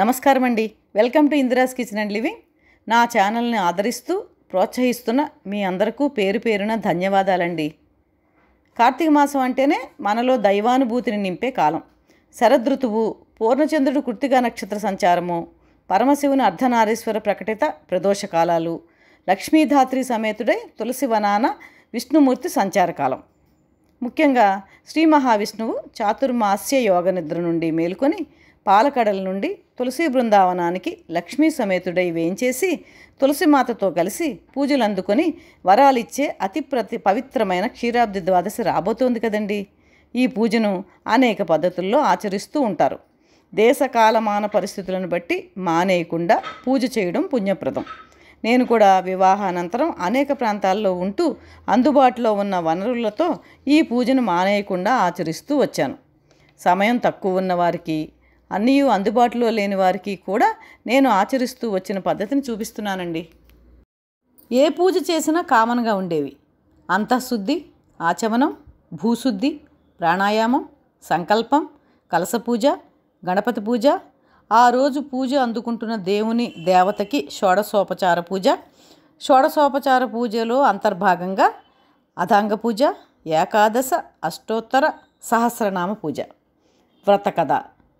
నమస్కారం అండి welcome to Indira's kitchen and living నా ఛానల్ని ఆదరిస్తూ ప్రోత్సహిస్తున్న మీ అందరికీ పేరు పేరున ధన్యవాదాలండి కార్తీక మాసం అంటేనే మనలో దైవానుభూతిని నింపే కాలం శరదృతువు పూర్ణచంద్రుడు కృతిగా నక్షత్ర సంచారము పరమశివుని అర్ధనారీశ్వర ప్రకటిత ప్రదోష కాలాలు లక్ష్మీధాత్రి సమేతుడై తులసి వనాన విష్ణుమూర్తి సంచారకాలం ముఖ్యంగా శ్రీ మహావిష్ణువు చాతుర్మాస్య యోగ నిద్ర నుండి మేలుకొని పాలకడల నుండి తులసి బృందావనానికి లక్ష్మీ సమేతుడై వేయించేసి తులసిమాతతో కలిసి పూజలు అందుకొని వరాలిచ్చే అతి ప్రతి పవిత్రమైన క్షీరాబ్ది ద్వాదశి రాబోతోంది కదండి ఈ పూజను అనేక పద్ధతుల్లో ఆచరిస్తూ ఉంటారు దేశకాలమాన పరిస్థితులను బట్టి మానేయకుండా పూజ చేయడం పుణ్యప్రదం నేను కూడా వివాహానంతరం అనేక ప్రాంతాల్లో ఉంటూ అందుబాటులో ఉన్న వనరులతో ఈ పూజను మానేయకుండా ఆచరిస్తూ వచ్చాను సమయం తక్కువ ఉన్నవారికి అన్నీ అందుబాటులో లేని వారికి కూడా నేను ఆచరిస్తూ వచ్చిన పద్ధతిని చూపిస్తున్నానండి ఏ పూజ చేసినా కామన్గా ఉండేవి అంతఃశుద్ధి ఆచమనం భూశుద్ధి ప్రాణాయామం సంకల్పం కలస పూజ గణపతి పూజ ఆ రోజు పూజ అందుకుంటున్న దేవుని దేవతకి షోడశోపచార పూజ షోడశోపచార పూజలో అంతర్భాగంగా అధాంగ పూజ ఏకాదశ అష్టోత్తర సహస్రనామ పూజ వ్రత కథ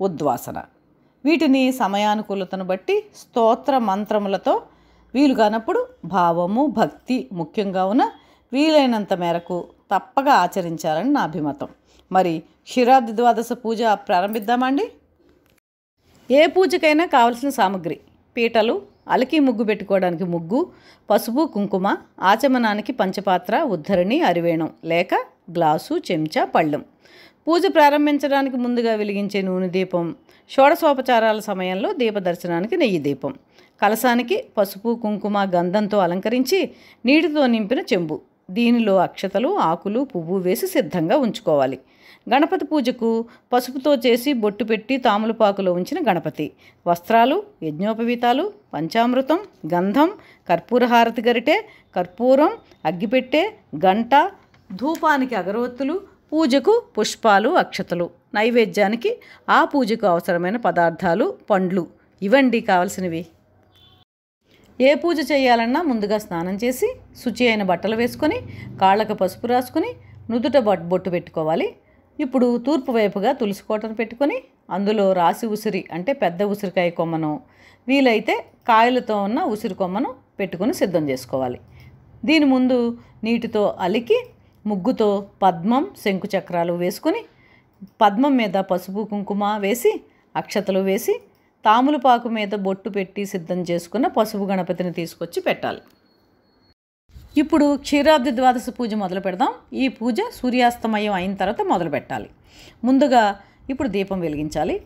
ఉద్వాసన వీటిని సమయానుకూలతను బట్టి స్తోత్ర మంత్రములతో వీలుగానప్పుడు భావము భక్తి ముఖ్యంగా ఉన్న వీలైనంత మేరకు తప్పగా ఆచరించాలని నా అభిమతం మరి క్షీరాబ్ది ద్వాదశ పూజ ప్రారంభిద్దామండి ఏ పూజకైనా కావలసిన సామాగ్రి పీటలు అలకి ముగ్గు పెట్టుకోవడానికి ముగ్గు పసుపు కుంకుమ ఆచమనానికి పంచపాత్ర ఉద్ధరణి అరివేణం లేక గ్లాసు చెంచా పళ్ళెం పూజ ప్రారంభించడానికి ముందుగా వెలిగించే నూనె దీపం షోడశోపచారాల సమయంలో దీపదర్శనానికి నెయ్యి దీపం కలసానికి పసుపు కుంకుమ గంధంతో అలంకరించి నీటితో నింపిన చెంబు దీనిలో అక్షతలు ఆకులు పువ్వు వేసి సిద్ధంగా ఉంచుకోవాలి గణపతి పూజకు పసుపుతో చేసి బొట్టు పెట్టి తాములపాకులో ఉంచిన గణపతి వస్త్రాలు యజ్ఞోపవీతాలు పంచామృతం గంధం కర్పూరహారతి గరిటె కర్పూరం అగ్గిపెట్టె గంట ధూపానికి అగరవత్తులు పూజకు పుష్పాలు అక్షతలు నైవేద్యానికి ఆ పూజకు అవసరమైన పదార్థాలు పండ్లు ఇవండి కావలసినవి ఏ పూజ చేయాలన్నా ముందుగా స్నానం చేసి శుచి అయిన బట్టలు వేసుకొని కాళ్ళకు పసుపు రాసుకొని నుదుట బొట్టు పెట్టుకోవాలి ఇప్పుడు తూర్పు వైపుగా తులసి కోటను పెట్టుకొని అందులో రాసి ఉసిరి అంటే పెద్ద ఉసిరికాయ కొమ్మను వీలైతే కాయలతో ఉన్న ఉసిరి కొమ్మను పెట్టుకొని సిద్ధం చేసుకోవాలి దీని ముందు నీటితో అలికి ముగ్గుతో పద్మం శంకుచక్రాలు వేసుకుని పద్మం మీద పసుపు కుంకుమ వేసి అక్షతలు వేసి తాములపాకు మీద బొట్టు పెట్టి సిద్ధం చేసుకున్న పసుపు గణపతిని తీసుకొచ్చి పెట్టాలి ఇప్పుడు క్షీరాబ్ది ద్వాదశ పూజ మొదలు పెడదాం ఈ పూజ సూర్యాస్తమయం అయిన తర్వాత మొదలు పెట్టాలి ముందుగా ఇప్పుడు దీపం వెలిగించాలి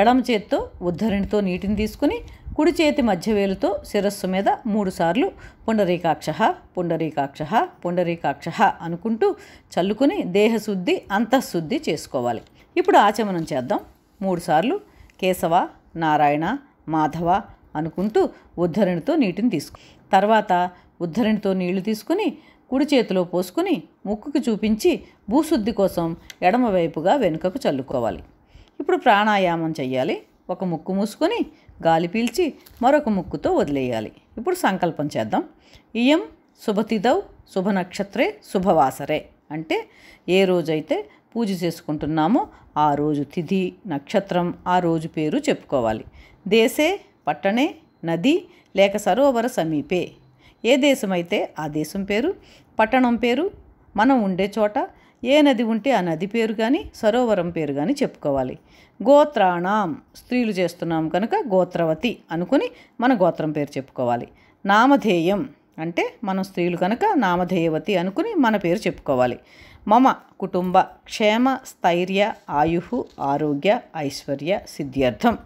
ఎడమ చేత్తో ఉద్ధరిణితో నీటిని తీసుకుని కుడి చేతి మధ్యవేలుతో శిరస్సు మీద మూడుసార్లు పుండరీకాక్ష పుండరీకాక్ష పుండరీకాక్ష అనుకుంటూ చల్లుకుని దేహశుద్ధి అంతఃశుద్ధి చేసుకోవాలి ఇప్పుడు ఆచమనం చేద్దాం మూడుసార్లు కేశవ నారాయణ మాధవ అనుకుంటూ ఉద్ధరిణితో నీటిని తీసుకు తర్వాత ఉద్ధరిణితో నీళ్లు తీసుకుని కుడి చేతిలో పోసుకుని ముక్కుకి చూపించి భూశుద్ధి కోసం ఎడమవైపుగా వెనుకకు చల్లుకోవాలి ఇప్పుడు ప్రాణాయామం చేయాలి ఒక ముక్కు మూసుకొని గాలి పీల్చి మరొక ముక్కుతో వదిలేయాలి ఇప్పుడు సంకల్పం చేద్దాం ఇయం శుభతిథౌ నక్షత్రే శుభవాసరే అంటే ఏ రోజైతే పూజ చేసుకుంటున్నామో ఆ రోజు తిథి నక్షత్రం ఆ రోజు పేరు చెప్పుకోవాలి దేశే పట్టణే నది లేక సరోవర సమీపే ఏ దేశమైతే ఆ దేశం పేరు పట్టణం పేరు మనం ఉండే చోట ఏ నది ఉంటే ఆ నది పేరు కానీ సరోవరం పేరు కానీ చెప్పుకోవాలి గోత్రాణం స్త్రీలు చేస్తున్నాం కనుక గోత్రవతి అనుకుని మన గోత్రం పేరు చెప్పుకోవాలి నామధేయం అంటే మనం స్త్రీలు కనుక నామధేయవతి అనుకుని మన పేరు చెప్పుకోవాలి మమ కుటుంబ క్షేమ స్థైర్య ఆయు ఆరోగ్య ఐశ్వర్య సిద్ధ్యర్థం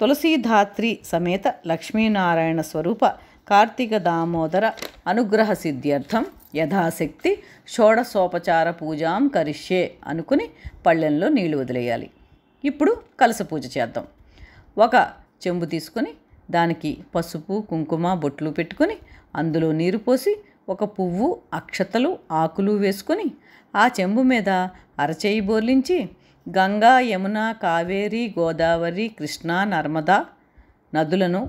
తులసీధాత్రి సమేత లక్ష్మీనారాయణ స్వరూప కార్తీక దామోదర అనుగ్రహ సిద్ధ్యర్థం యథాశక్తి షోడసోపచార పూజాం కరిష్యే అనుకుని పళ్ళెంలో నీళ్లు వదిలేయాలి ఇప్పుడు కలస పూజ చేద్దాం ఒక చెంబు తీసుకొని దానికి పసుపు కుంకుమ బొట్లు పెట్టుకొని అందులో నీరు పోసి ఒక పువ్వు అక్షతలు ఆకులు వేసుకొని ఆ చెంబు మీద అరచేయి బోర్లించి గంగా యమున కావేరి గోదావరి కృష్ణా నర్మదా నదులను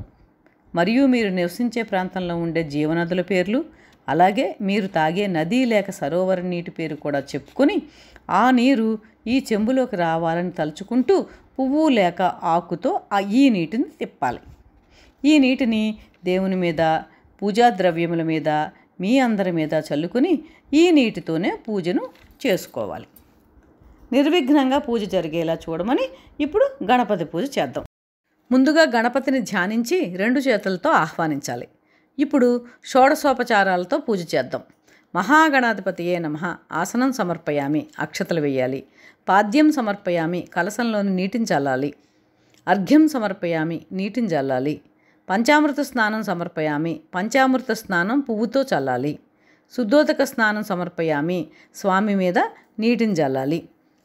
మరియు మీరు నివసించే ప్రాంతంలో ఉండే జీవనదుల పేర్లు అలాగే మీరు తాగే నది లేక సరోవర నీటి పేరు కూడా చెప్పుకొని ఆ నీరు ఈ చెంబులోకి రావాలని తలుచుకుంటూ పువ్వు లేక ఆకుతో ఈ నీటిని తిప్పాలి ఈ నీటిని దేవుని మీద పూజా ద్రవ్యముల మీద మీ అందరి మీద చల్లుకుని ఈ నీటితోనే పూజను చేసుకోవాలి నిర్విఘ్నంగా పూజ జరిగేలా చూడమని ఇప్పుడు గణపతి పూజ చేద్దాం ముందుగా గణపతిని ధ్యానించి రెండు చేతులతో ఆహ్వానించాలి ఇప్పుడు షోడశోపచారాలతో పూజ చేద్దాం మహాగణాధిపతియే నమ ఆసనం సమర్పయామి అక్షతలు వేయాలి పాద్యం సమర్పయామి కలసంలోని నీటిని చల్లాలి అర్ఘ్యం సమర్పయామి నీటిని చల్లాలి పంచామృత స్నానం సమర్పయామి పంచామృత స్నానం పువ్వుతో చల్లాలి శుద్ధోదక స్నానం సమర్పయామి స్వామి మీద నీటిని చల్లాలి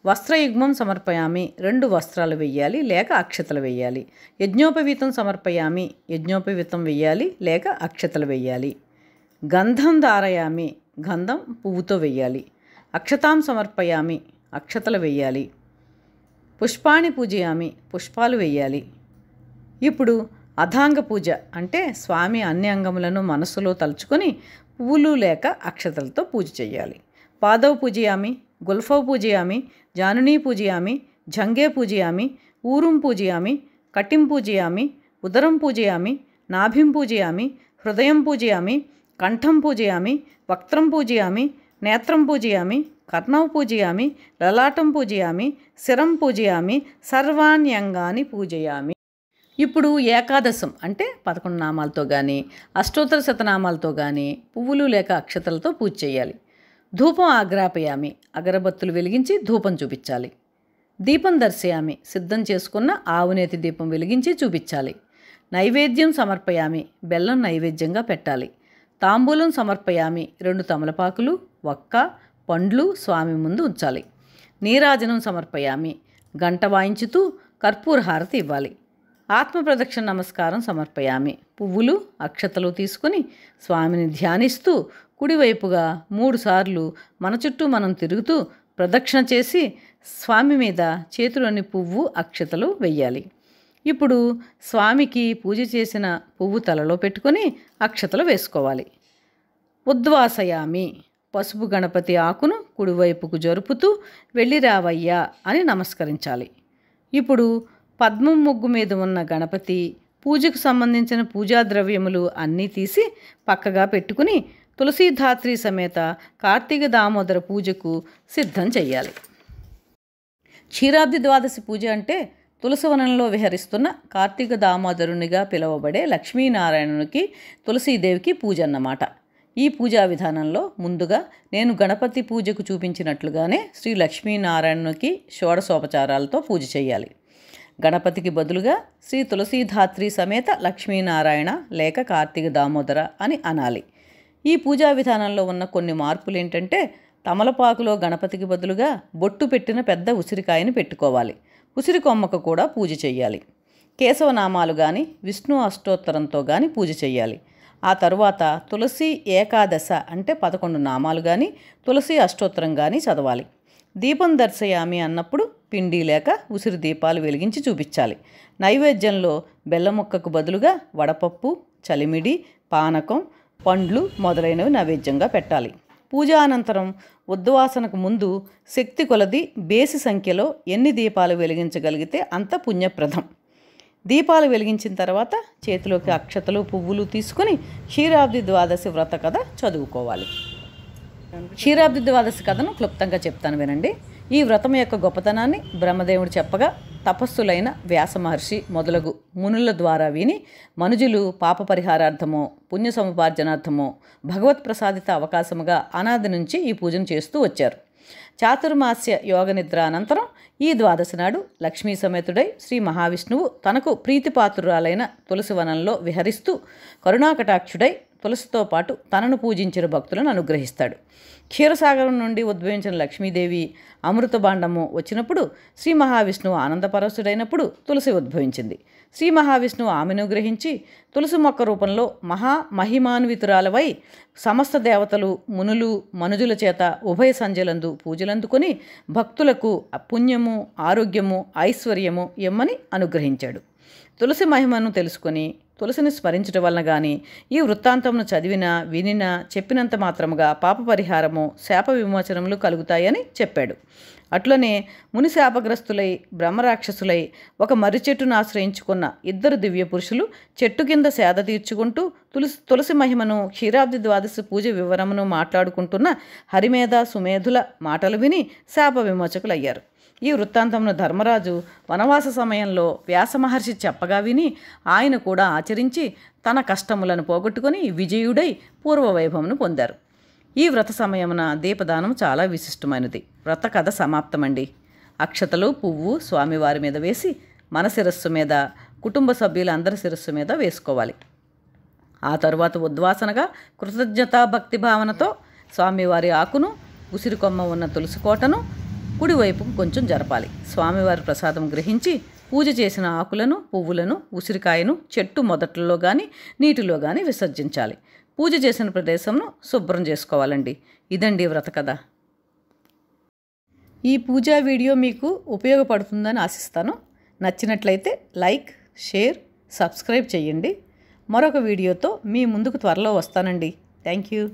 వస్త్రయుగ్మం సమర్పయామి రెండు వస్త్రాలు వెయ్యాలి లేక అక్షతలు వెయ్యాలి యజ్ఞోపవీతం సమర్పయామి యజ్ఞోపవీతం వెయ్యాలి లేక అక్షతలు వెయ్యాలి గంధం దారయామి గంధం పువ్వుతో వెయ్యాలి అక్షతాం సమర్పయామి అక్షతలు వెయ్యాలి పుష్పాణి పూజయామి పుష్పాలు వెయ్యాలి ఇప్పుడు అధాంగ పూజ అంటే స్వామి అన్ని అంగములను మనసులో తలుచుకొని పువ్వులు లేక అక్షతలతో పూజ చేయాలి పాదవ పూజయామి గుల్ఫవ పూజయామి జానునీ పూజయామి జంగే పూజయామి ఊరుం పూజయామి కటిం పూజయామి ఉదరం పూజయామి నాభిం పూజయామి హృదయం పూజయామి కంఠం పూజయామి వక్త్రం పూజయామి నేత్రం పూజయామి కర్ణం పూజయామి లలాటం పూజయామి శిరం పూజయామి సర్వాణ్యంగాన్ని పూజయామి ఇప్పుడు ఏకాదశం అంటే పదకొండు నామాలతో కానీ అష్టోత్తర శతనామాలతో కానీ పువ్వులు లేక అక్షతలతో పూజ చేయాలి ధూపం ఆగ్రాపయామి అగరబత్తులు వెలిగించి ధూపం చూపించాలి దీపం దర్శయామి సిద్ధం చేసుకున్న ఆవునేతి దీపం వెలిగించి చూపించాలి నైవేద్యం సమర్పయామి బెల్లం నైవేద్యంగా పెట్టాలి తాంబూలం సమర్పయామి రెండు తమలపాకులు ఒక్క పండ్లు స్వామి ముందు ఉంచాలి నీరాజనం సమర్పయామి గంట వాయించుతూ కర్పూర హారతి ఇవ్వాలి ఆత్మ నమస్కారం సమర్పయామి పువ్వులు అక్షతలు తీసుకుని స్వామిని ధ్యానిస్తూ కుడివైపుగా మూడుసార్లు మన చుట్టూ మనం తిరుగుతూ ప్రదక్షిణ చేసి స్వామి మీద చేతిలోని పువ్వు అక్షతలు వెయ్యాలి ఇప్పుడు స్వామికి పూజ చేసిన పువ్వు తలలో పెట్టుకొని అక్షతలు వేసుకోవాలి ఉద్వాసయామి పసుపు గణపతి ఆకును కుడివైపుకు జరుపుతూ వెళ్ళిరావయ్యా అని నమస్కరించాలి ఇప్పుడు పద్మం ముగ్గు మీద ఉన్న గణపతి పూజకు సంబంధించిన పూజా ద్రవ్యములు అన్నీ తీసి పక్కగా పెట్టుకుని తులసీధాత్రి సమేత కార్తీక దామోదర పూజకు సిద్ధం చేయాలి క్షీరాబ్ది ద్వాదశి పూజ అంటే తులసివనంలో విహరిస్తున్న కార్తీక దామోదరునిగా పిలువబడే లక్ష్మీనారాయణునికి తులసీదేవికి పూజ అన్నమాట ఈ పూజా విధానంలో ముందుగా నేను గణపతి పూజకు చూపించినట్లుగానే శ్రీ లక్ష్మీనారాయణునికి షోడశోపచారాలతో పూజ చేయాలి గణపతికి బదులుగా శ్రీ తులసీధాత్రి సమేత లక్ష్మీనారాయణ లేక కార్తీక దామోదర అని అనాలి ఈ పూజా విధానంలో ఉన్న కొన్ని మార్పులు ఏంటంటే తమలపాకులో గణపతికి బదులుగా బొట్టు పెట్టిన పెద్ద ఉసిరికాయని పెట్టుకోవాలి ఉసిరి కొమ్మకు కూడా పూజ చేయాలి కేశవనామాలు కానీ విష్ణు అష్టోత్తరంతో కానీ పూజ చేయాలి ఆ తరువాత తులసి ఏకాదశ అంటే పదకొండు నామాలు కానీ తులసి అష్టోత్తరం కానీ చదవాలి దీపం దర్శయామి అన్నప్పుడు పిండి లేక ఉసిరి దీపాలు వెలిగించి చూపించాలి నైవేద్యంలో బెల్లముక్కకు బదులుగా వడపప్పు చలిమిడి పానకం పండ్లు మొదలైనవి నైవేద్యంగా పెట్టాలి పూజ అనంతరం ఉద్వాసనకు ముందు శక్తి కొలది బేసి సంఖ్యలో ఎన్ని దీపాలు వెలిగించగలిగితే అంత పుణ్యప్రదం దీపాలు వెలిగించిన తర్వాత చేతిలోకి అక్షతలు పువ్వులు తీసుకుని క్షీరాబ్ది ద్వాదశి వ్రత కథ చదువుకోవాలి క్షీరాబ్ది ద్వాదశి కథను క్లుప్తంగా చెప్తాను వినండి ఈ వ్రతం యొక్క గొప్పతనాన్ని బ్రహ్మదేవుడు చెప్పగా తపస్సులైన వ్యాస మహర్షి మొదలగు మునుల ద్వారా విని మనుజులు పాప పరిహారార్థమో పుణ్య సముపార్జనార్థమో భగవత్ ప్రసాదిత అవకాశముగా అనాది నుంచి ఈ పూజను చేస్తూ వచ్చారు చాతుర్మాస్య యోగ నిద్ర అనంతరం ఈ ద్వాదశి నాడు లక్ష్మీ సమేతుడై శ్రీ మహావిష్ణువు తనకు ప్రీతిపాత్రురాలైన తులసి వనంలో విహరిస్తూ కరుణాకటాక్షుడై తులసితో పాటు తనను పూజించిన భక్తులను అనుగ్రహిస్తాడు క్షీరసాగరం నుండి ఉద్భవించిన లక్ష్మీదేవి అమృత బాండము వచ్చినప్పుడు శ్రీ మహావిష్ణువు ఆనందపరసుడైనప్పుడు తులసి ఉద్భవించింది శ్రీ మహావిష్ణువు ఆమెను గ్రహించి తులసి మొక్క రూపంలో మహా మహిమాన్వితురాలవై సమస్త దేవతలు మునులు మనుజుల చేత ఉభయ సంజలందు పూజలందుకొని భక్తులకు పుణ్యము ఆరోగ్యము ఐశ్వర్యము ఎమ్మని అనుగ్రహించాడు తులసి మహిమను తెలుసుకుని తులసిని స్మరించడం వలన కానీ ఈ వృత్తాంతమును చదివిన వినిన చెప్పినంత మాత్రముగా పాప పరిహారము శాప విమోచనములు కలుగుతాయని చెప్పాడు అట్లనే ముని శాపగ్రస్తులై బ్రహ్మరాక్షసులై ఒక మర్రి చెట్టును ఆశ్రయించుకున్న ఇద్దరు దివ్య పురుషులు చెట్టు కింద సేద తీర్చుకుంటూ తులసి తులసి మహిమను క్షీరాబ్ది ద్వాదశి పూజ వివరమును మాట్లాడుకుంటున్న హరిమేధ సుమేధుల మాటలు విని శాప విమోచకులయ్యారు ఈ వృత్తాంతమును ధర్మరాజు వనవాస సమయంలో వ్యాసమహర్షి చెప్పగా విని ఆయన కూడా ఆచరించి తన కష్టములను పోగొట్టుకుని విజయుడై పూర్వవైభవమును పొందారు ఈ వ్రత సమయమున దీపదానం చాలా విశిష్టమైనది వ్రత కథ సమాప్తమండి అక్షతలు పువ్వు స్వామివారి మీద వేసి మన శిరస్సు మీద కుటుంబ సభ్యులందరి శిరస్సు మీద వేసుకోవాలి ఆ తరువాత ఉద్వాసనగా కృతజ్ఞతా భక్తి భావనతో స్వామివారి ఆకును ఉసిరికొమ్మ ఉన్న తులసి కోటను కుడివైపు కొంచెం జరపాలి స్వామివారి ప్రసాదం గ్రహించి పూజ చేసిన ఆకులను పువ్వులను ఉసిరికాయను చెట్టు మొదట్లో కానీ నీటిలో కానీ విసర్జించాలి పూజ చేసిన ప్రదేశంను శుభ్రం చేసుకోవాలండి ఇదండి వ్రత కథ ఈ పూజా వీడియో మీకు ఉపయోగపడుతుందని ఆశిస్తాను నచ్చినట్లయితే లైక్ షేర్ సబ్స్క్రైబ్ చేయండి మరొక వీడియోతో మీ ముందుకు త్వరలో వస్తానండి థ్యాంక్ యూ